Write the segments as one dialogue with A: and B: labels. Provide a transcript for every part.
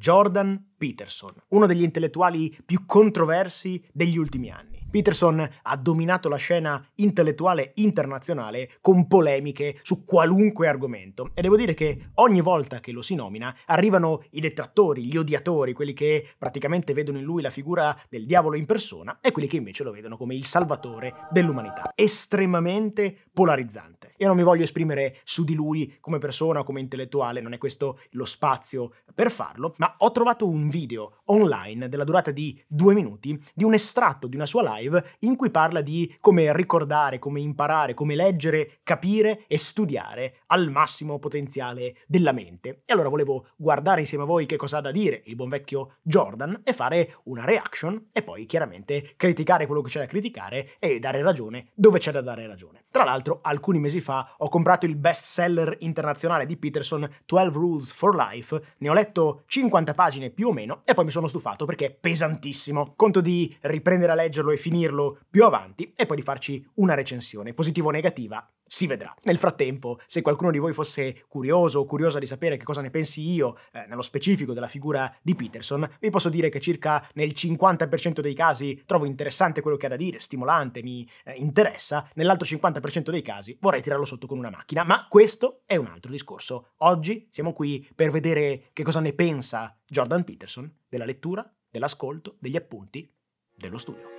A: Jordan Peterson, uno degli intellettuali più controversi degli ultimi anni. Peterson ha dominato la scena intellettuale internazionale con polemiche su qualunque argomento e devo dire che ogni volta che lo si nomina arrivano i detrattori, gli odiatori, quelli che praticamente vedono in lui la figura del diavolo in persona e quelli che invece lo vedono come il salvatore dell'umanità. Estremamente polarizzante. Io non mi voglio esprimere su di lui come persona, come intellettuale, non è questo lo spazio per farlo, ma ho trovato un video online della durata di due minuti di un estratto di una sua live in cui parla di come ricordare, come imparare, come leggere, capire e studiare al massimo potenziale della mente. E allora volevo guardare insieme a voi che cosa ha da dire il buon vecchio Jordan e fare una reaction e poi chiaramente criticare quello che c'è da criticare e dare ragione dove c'è da dare ragione. Tra l'altro alcuni mesi fa ho comprato il best seller internazionale di Peterson 12 Rules for Life, ne ho letto 50 pagine più o meno meno, e poi mi sono stufato perché è pesantissimo. Conto di riprendere a leggerlo e finirlo più avanti e poi di farci una recensione, positiva o negativa, si vedrà. Nel frattempo, se qualcuno di voi fosse curioso o curiosa di sapere che cosa ne pensi io, eh, nello specifico della figura di Peterson, vi posso dire che circa nel 50% dei casi trovo interessante quello che ha da dire, stimolante, mi eh, interessa, nell'altro 50% dei casi vorrei tirarlo sotto con una macchina, ma questo è un altro discorso. Oggi siamo qui per vedere che cosa ne pensa Jordan Peterson della lettura, dell'ascolto, degli appunti, dello studio.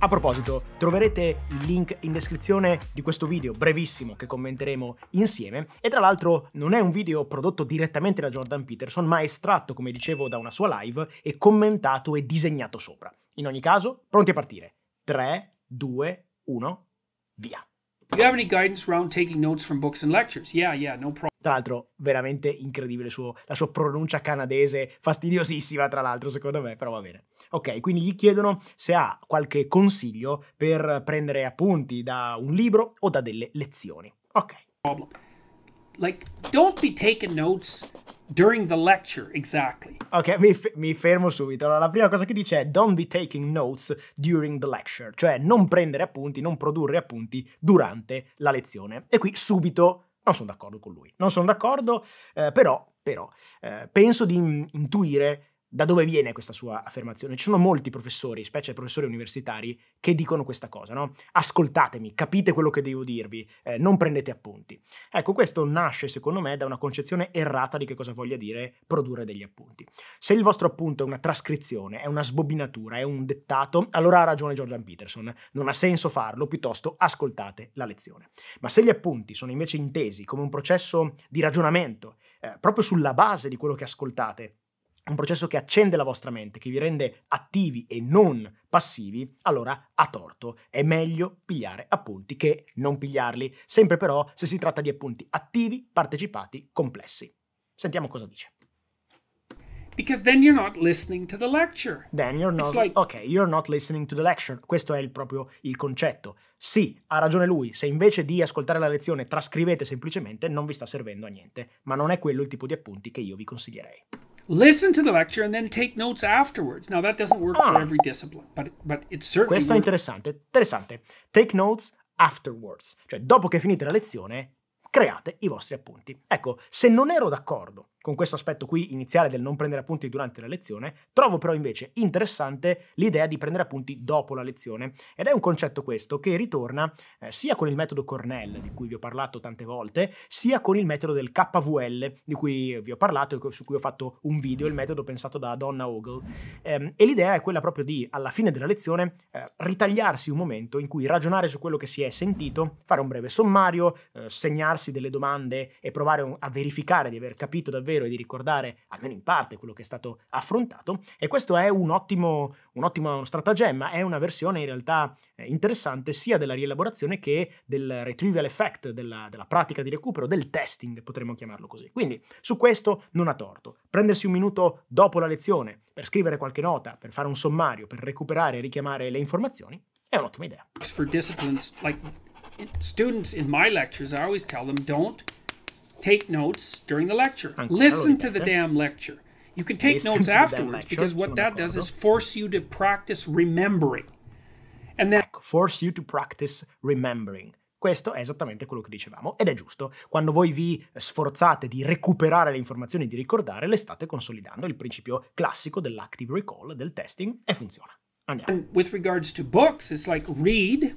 A: A proposito, troverete il link in descrizione di questo video brevissimo che commenteremo insieme e tra l'altro non è un video prodotto direttamente da Jordan Peterson ma estratto come dicevo da una sua live e commentato e disegnato sopra. In ogni caso, pronti a partire. 3, 2, 1,
B: via. Do you have any
A: guidance around taking notes from books and lectures? Yeah, yeah, no problem. Tra l'altro, veramente incredibile suo, la sua pronuncia canadese, fastidiosissima tra l'altro, secondo me, però va bene. Ok, quindi gli chiedono se ha qualche consiglio per prendere appunti da un libro o da delle
B: lezioni. Ok. Like, don't be taking notes during the lecture, exactly.
A: Ok, mi, mi, fermo subito. Allora, la prima cosa che dice è don't be taking notes during the lecture, cioè non prendere appunti, non produrre appunti durante la lezione. E qui subito non sono d'accordo con lui, non sono d'accordo, eh, però, però eh, penso di intuire da dove viene questa sua affermazione? Ci sono molti professori, specie professori universitari, che dicono questa cosa, no? Ascoltatemi, capite quello che devo dirvi, eh, non prendete appunti. Ecco, questo nasce, secondo me, da una concezione errata di che cosa voglia dire produrre degli appunti. Se il vostro appunto è una trascrizione, è una sbobinatura, è un dettato, allora ha ragione Jordan Peterson, non ha senso farlo, piuttosto ascoltate la lezione. Ma se gli appunti sono invece intesi come un processo di ragionamento, eh, proprio sulla base di quello che ascoltate, un processo che accende la vostra mente, che vi rende attivi e non passivi, allora a torto è meglio pigliare appunti che non pigliarli, sempre però se si tratta di appunti attivi, partecipati, complessi. Sentiamo cosa dice. Because then you're not listening to the lecture. Then you're not. Like... ok, you're not listening to the lecture. Questo è il proprio il concetto. Sì, ha ragione lui. Se invece di ascoltare la lezione trascrivete semplicemente, non vi sta servendo a niente. Ma non è quello il tipo di appunti che io vi
B: consiglierei. Listen to the lecture and then take notes afterwards. Now that doesn't work ah. for every discipline, but, but it certainly. Questo è interessante. Interessante. Take notes afterwards. Cioè, dopo che
A: finite la lezione, create i vostri appunti. Ecco, se non ero d'accordo con questo aspetto qui iniziale del non prendere appunti durante la lezione, trovo però invece interessante l'idea di prendere appunti dopo la lezione ed è un concetto questo che ritorna eh, sia con il metodo Cornell di cui vi ho parlato tante volte, sia con il metodo del KVL di cui vi ho parlato e su cui ho fatto un video, il metodo pensato da Donna Ogle. Eh, e l'idea è quella proprio di alla fine della lezione eh, ritagliarsi un momento in cui ragionare su quello che si è sentito, fare un breve sommario, eh, segnarsi delle domande e provare un, a verificare di aver capito davvero vero e di ricordare almeno in parte quello che è stato affrontato e questo è un ottimo, un ottimo stratagemma, è una versione in realtà eh, interessante sia della rielaborazione che del retrieval effect, della, della pratica di recupero, del testing potremmo chiamarlo così. Quindi su questo non ha torto. Prendersi un minuto dopo la lezione per scrivere qualche nota, per fare un sommario, per recuperare e
B: richiamare le informazioni è un'ottima idea. For disciplines like students in my lectures I always tell them don't take notes during the lecture. Listen to the damn lecture. You can take Listen notes afterwards because what that does is force you to practice
A: remembering. And then ecco, force you to practice remembering. Questo è esattamente quello che dicevamo ed è giusto. Quando voi vi sforzate di recuperare le informazioni e di ricordare, le state consolidando. Il principio classico dell'active recall, del testing, e funziona. Andiamo. And with regards to books, it's like read.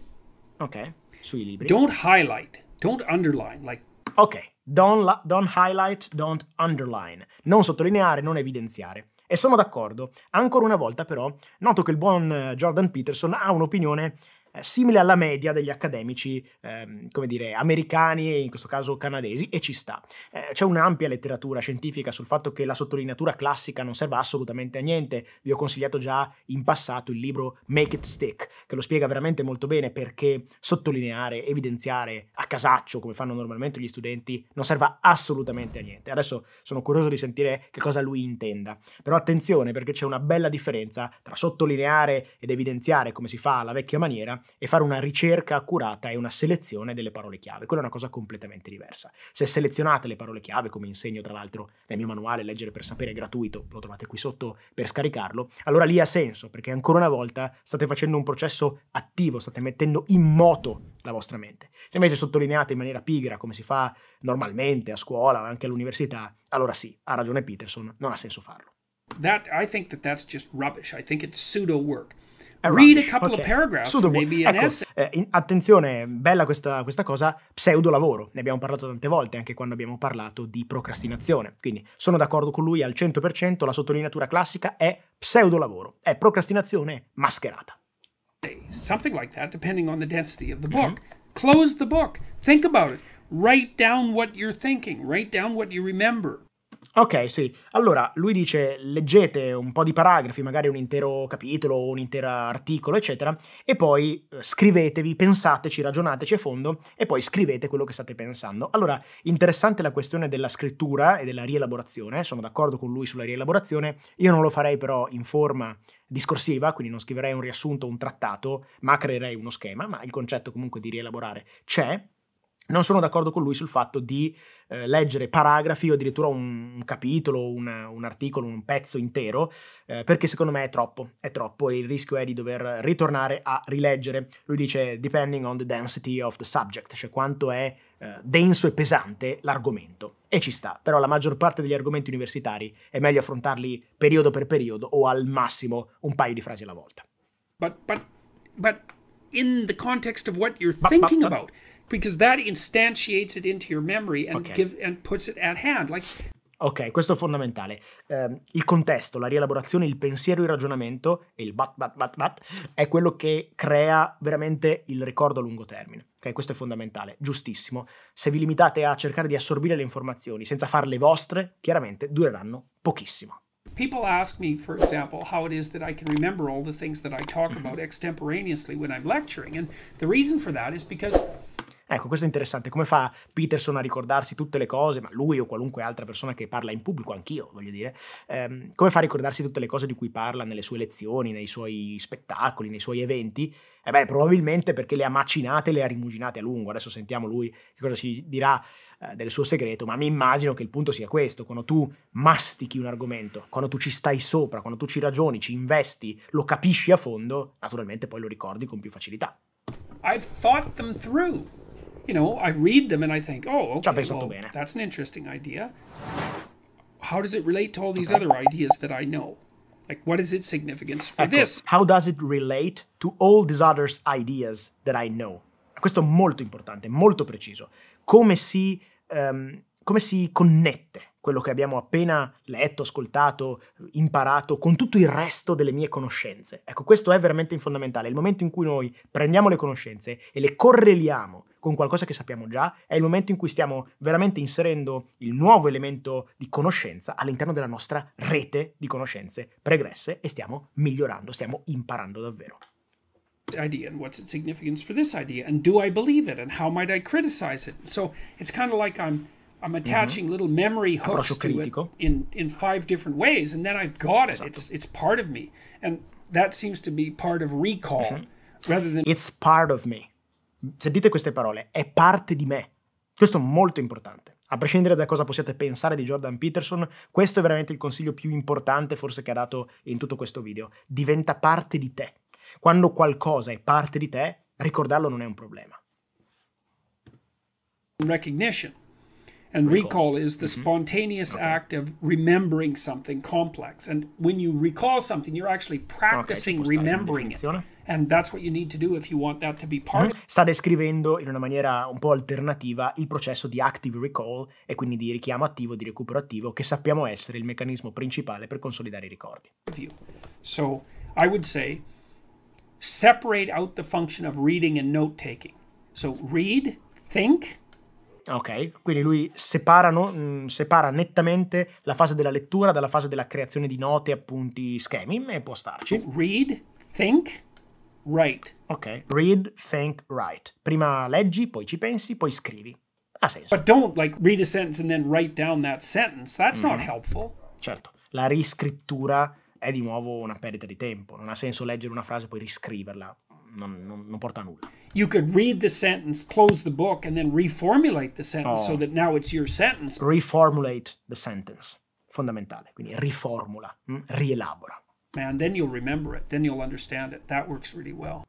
A: Ok, sui libri. Don't highlight, don't underline. Like... Ok, Don't, don't highlight, don't underline. Non sottolineare, non evidenziare. E sono d'accordo. Ancora una volta, però, noto che il buon eh, Jordan Peterson ha un'opinione eh, simile alla media degli accademici, ehm, come dire, americani e in questo caso canadesi, e ci sta. Eh, c'è un'ampia letteratura scientifica sul fatto che la sottolineatura classica non serva assolutamente a niente. Vi ho consigliato già in passato il libro Make It Stick, che lo spiega veramente molto bene perché sottolineare, evidenziare a casaccio, come fanno normalmente gli studenti, non serva assolutamente a niente. Adesso sono curioso di sentire che cosa lui intenda. Però attenzione perché c'è una bella differenza tra sottolineare ed evidenziare come si fa alla vecchia maniera e fare una ricerca accurata e una selezione delle parole chiave. Quella è una cosa completamente diversa. Se selezionate le parole chiave, come insegno tra l'altro nel mio manuale Leggere per sapere è gratuito, lo trovate qui sotto per scaricarlo, allora lì ha senso perché ancora una volta state facendo un processo attivo, state mettendo in moto la vostra mente. Se invece sottolineate in maniera pigra come si fa normalmente a scuola o anche all'università, allora sì, ha ragione Peterson,
B: non ha senso farlo. That I think that that's just rubbish. I think it's pseudo work. Read a couple okay. of paragraphs, Sudo, maybe ecco,
A: eh, in, attenzione, bella questa, questa cosa, lavoro. Ne abbiamo parlato tante volte, anche quando abbiamo parlato di procrastinazione. Quindi sono d'accordo con lui al 100%, la sottolineatura classica è pseudo lavoro, è procrastinazione mascherata.
B: Something like that, depending on the density of the mm-hmm. book. Mm-hmm. Close the book, think about it, write down what you're thinking, write down what you remember. Ok, sì.
A: Allora, lui dice leggete un po' di paragrafi, magari un intero capitolo o un intero articolo, eccetera, e poi eh, scrivetevi, pensateci, ragionateci a fondo e poi scrivete quello che state pensando. Allora, interessante la questione della scrittura e della rielaborazione, sono d'accordo con lui sulla rielaborazione, io non lo farei però in forma discorsiva, quindi non scriverei un riassunto o un trattato, ma creerei uno schema, ma il concetto comunque di rielaborare c'è non sono d'accordo con lui sul fatto di eh, leggere paragrafi o addirittura un capitolo, un, un articolo, un pezzo intero, eh, perché secondo me è troppo, è troppo e il rischio è di dover ritornare a rileggere. Lui dice depending on the density of the subject, cioè quanto è eh, denso e pesante l'argomento. E ci sta, però la maggior parte degli argomenti universitari è meglio affrontarli periodo per periodo o al massimo un paio di frasi alla volta. But,
B: but, but in the context of what you're but, but, but, about because that instantiates it into your memory and, okay. give, and puts it at hand. Like,
A: Ok, questo è fondamentale. Eh, il contesto, la rielaborazione, il pensiero, il ragionamento e il bat bat bat bat è quello che crea veramente il ricordo a lungo termine. Ok, questo è fondamentale, giustissimo. Se vi limitate a cercare di assorbire le informazioni senza farle vostre, chiaramente dureranno pochissimo.
B: People ask me, for example, how it is that I can remember all the things that I talk about mm-hmm. extemporaneously when I'm lecturing. And the reason for that is because
A: Ecco, questo è interessante, come fa Peterson a ricordarsi tutte le cose, ma lui o qualunque altra persona che parla in pubblico, anch'io voglio dire, ehm, come fa a ricordarsi tutte le cose di cui parla nelle sue lezioni, nei suoi spettacoli, nei suoi eventi? Eh beh, probabilmente perché le ha macinate, e le ha rimuginate a lungo, adesso sentiamo lui che cosa ci dirà eh, del suo segreto, ma mi immagino che il punto sia questo, quando tu mastichi un argomento, quando tu ci stai sopra, quando tu ci ragioni, ci investi, lo capisci a fondo,
B: naturalmente poi lo ricordi con più facilità. I've thought them through you know, I read them and I think, oh, okay, well, that's an interesting idea. How does it relate to all these other ideas that I know? Like, what is its significance for ecco, this? How does it relate
A: to all these other ideas that I know? Questo è molto importante, molto preciso. Come si, um, come si connette quello che abbiamo appena letto, ascoltato, imparato, con tutto il resto delle mie conoscenze. Ecco, questo è veramente fondamentale. Il momento in cui noi prendiamo le conoscenze e le correliamo con qualcosa che sappiamo già, è il momento in cui stiamo veramente inserendo il nuovo elemento di conoscenza all'interno della nostra rete di conoscenze pregresse e stiamo migliorando, stiamo imparando davvero.
B: idea and what's its significance for this idea and do i believe it and how might i criticize it so it's kind of like i'm i'm mm-hmm. attaching mm-hmm. little memory hooks to it in in five different ways and then i've got it esatto. it's it's part of me and that seems to be part of recall mm-hmm. rather than it's part of me sentite queste parole, è parte di me.
A: Questo è molto importante. A prescindere da cosa possiate pensare di Jordan Peterson, questo è veramente il consiglio più importante forse che ha dato in tutto questo video. Diventa parte di te. Quando qualcosa è parte di te, ricordarlo non è un problema.
B: Recognition. And recall, recall is the mm -hmm. spontaneous okay. act of remembering something complex. And when you recall something, you're actually practicing okay, remembering it. Sta descrivendo in una maniera un po' alternativa
A: il processo di active recall e quindi di richiamo attivo, di recupero attivo, che sappiamo essere il meccanismo
B: principale per consolidare i ricordi. So I would say separate out the function of reading and note taking. So read, think,
A: Ok, quindi lui separano, mm, separa nettamente la fase della lettura dalla fase della creazione di note, appunti, schemi e può starci. Read, think,
B: write. Ok, read, think, write. Prima leggi, poi ci pensi, poi scrivi. Ha senso. But don't like read a sentence and then write down that sentence. That's mm. not mm-hmm. helpful.
A: Certo, la riscrittura è di nuovo una perdita di tempo. Non ha senso leggere una frase e poi riscriverla. Non, non, non, porta a nulla.
B: You could read the sentence, close the book, and then reformulate the sentence oh. so that now it's your sentence.
A: Reformulate the sentence. Fondamentale. Quindi riformula, mm? rielabora.
B: man, then you'll remember it. Then you'll understand it. That works really well.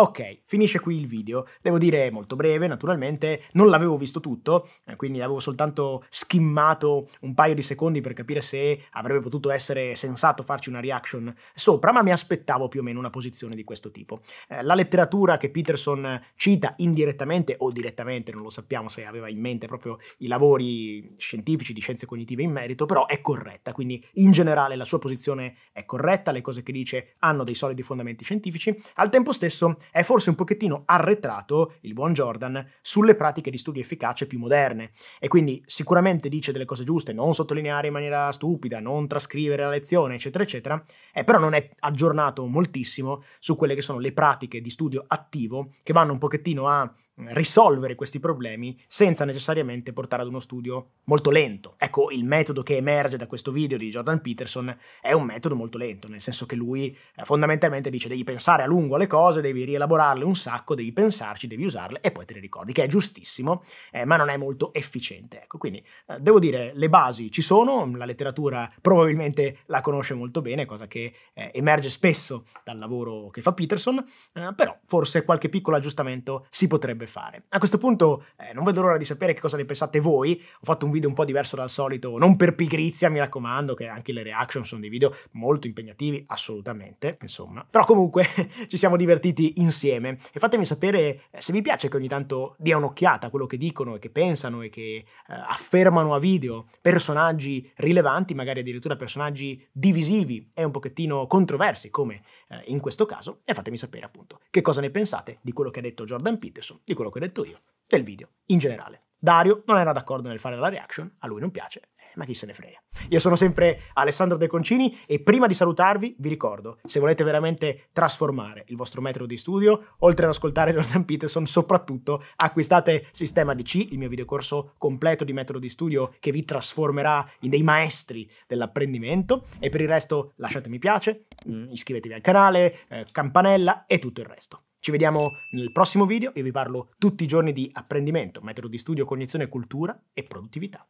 A: Ok, finisce qui il video. Devo dire molto breve, naturalmente, non l'avevo visto tutto, eh, quindi avevo soltanto schimmato un paio di secondi per capire se avrebbe potuto essere sensato farci una reaction sopra, ma mi aspettavo più o meno una posizione di questo tipo. Eh, la letteratura che Peterson cita indirettamente o direttamente, non lo sappiamo se aveva in mente proprio i lavori scientifici di scienze cognitive in merito, però è corretta, quindi in generale la sua posizione è corretta, le cose che dice hanno dei solidi fondamenti scientifici, al tempo stesso è forse un pochettino arretrato, il buon Jordan, sulle pratiche di studio efficace più moderne. E quindi sicuramente dice delle cose giuste, non sottolineare in maniera stupida, non trascrivere la lezione, eccetera, eccetera, eh, però non è aggiornato moltissimo su quelle che sono le pratiche di studio attivo che vanno un pochettino a risolvere questi problemi senza necessariamente portare ad uno studio molto lento. Ecco, il metodo che emerge da questo video di Jordan Peterson è un metodo molto lento, nel senso che lui eh, fondamentalmente dice devi pensare a lungo alle cose, devi rielaborarle un sacco, devi pensarci, devi usarle e poi te le ricordi, che è giustissimo, eh, ma non è molto efficiente. Ecco, quindi eh, devo dire, le basi ci sono, la letteratura probabilmente la conosce molto bene, cosa che eh, emerge spesso dal lavoro che fa Peterson, eh, però forse qualche piccolo aggiustamento si potrebbe fare. A questo punto eh, non vedo l'ora di sapere che cosa ne pensate voi, ho fatto un video un po' diverso dal solito, non per pigrizia mi raccomando, che anche le reaction sono dei video molto impegnativi, assolutamente, insomma. Però comunque ci siamo divertiti insieme e fatemi sapere eh, se vi piace che ogni tanto dia un'occhiata a quello che dicono e che pensano e che eh, affermano a video personaggi rilevanti, magari addirittura personaggi divisivi e un pochettino controversi come eh, in questo caso e fatemi sapere appunto che cosa ne pensate di quello che ha detto Jordan Peterson, di quello che ho detto io, del video, in generale. Dario non era d'accordo nel fare la reaction, a lui non piace, eh, ma chi se ne frega. Io sono sempre Alessandro De Concini e prima di salutarvi vi ricordo, se volete veramente trasformare il vostro metodo di studio, oltre ad ascoltare Jordan Peterson, soprattutto acquistate Sistema DC, il mio videocorso completo di metodo di studio che vi trasformerà in dei maestri dell'apprendimento e per il resto lasciatemi piace, mm, iscrivetevi al canale, eh, campanella e tutto il resto. Ci vediamo nel prossimo video, io vi parlo tutti i giorni di apprendimento, metodo di studio, cognizione, cultura e produttività.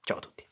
A: Ciao a tutti!